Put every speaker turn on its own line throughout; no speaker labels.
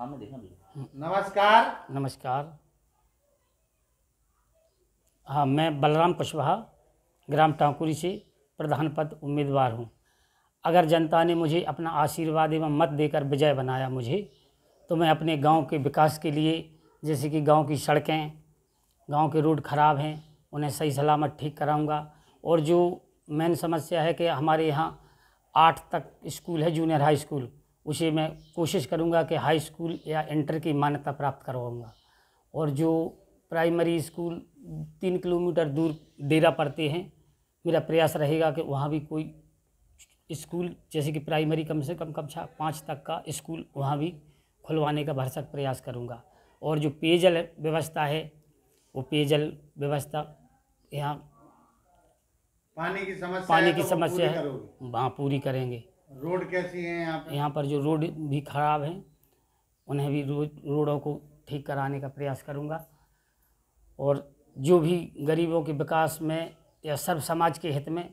सामने देखना भैया
नमस्कार नमस्कार हाँ मैं बलराम कुशवाहा ग्राम टाकुरी से प्रधान पद उम्मीदवार हूँ अगर जनता ने मुझे अपना आशीर्वाद एवं मत देकर विजय बनाया मुझे तो मैं अपने गांव के विकास के लिए जैसे कि गांव की सड़कें गांव के रोड ख़राब हैं उन्हें सही सलामत ठीक कराऊंगा और जो मेन समस्या है कि हमारे यहाँ आठ तक स्कूल है जूनियर हाई स्कूल उसे मैं कोशिश करूँगा कि हाई स्कूल या इंटर की मान्यता प्राप्त करवाऊँगा और जो प्राइमरी स्कूल तीन किलोमीटर दूर डेरा पड़ते हैं मेरा प्रयास रहेगा कि वहाँ भी कोई स्कूल जैसे कि प्राइमरी कम से कम कक्षा पाँच तक का स्कूल वहाँ भी खुलवाने का भरसक प्रयास करूँगा और जो पेयजल व्यवस्था है वो पेयजल व्यवस्था यहाँ
पानी की समस्या पानी की तो समस्या है
वहाँ पूरी करेंगे
रोड कैसी है यहाँ पर यहाँ
पर जो रोड भी खराब है उन्हें भी रोड रोडों को ठीक कराने का प्रयास करूँगा और जो भी गरीबों के विकास में या सर्व समाज के हित में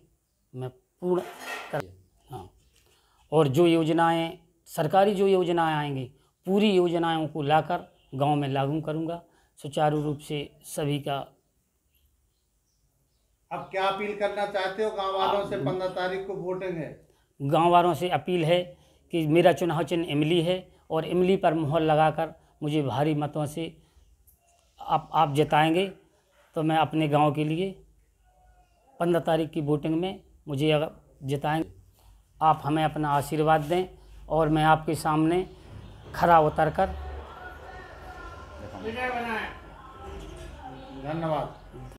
मैं पूर्ण कर हाँ और जो योजनाएं सरकारी जो योजनाएं आएंगी पूरी योजनाओं को लाकर गांव में लागू करूंगा सुचारू रूप से सभी का
अब क्या अपील करना चाहते हो गांव वालों से पंद्रह तारीख को वोटिंग है
गाँव वालों से अपील है कि मेरा चुनाव चिन्ह इमली है और इमली पर मोहर लगाकर मुझे भारी मतों से आप आप जताएंगे तो मैं अपने गांव के लिए पंद्रह तारीख की वोटिंग में मुझे अगर जताएंगे आप हमें अपना आशीर्वाद दें और मैं आपके सामने खड़ा उतर कर धन्यवाद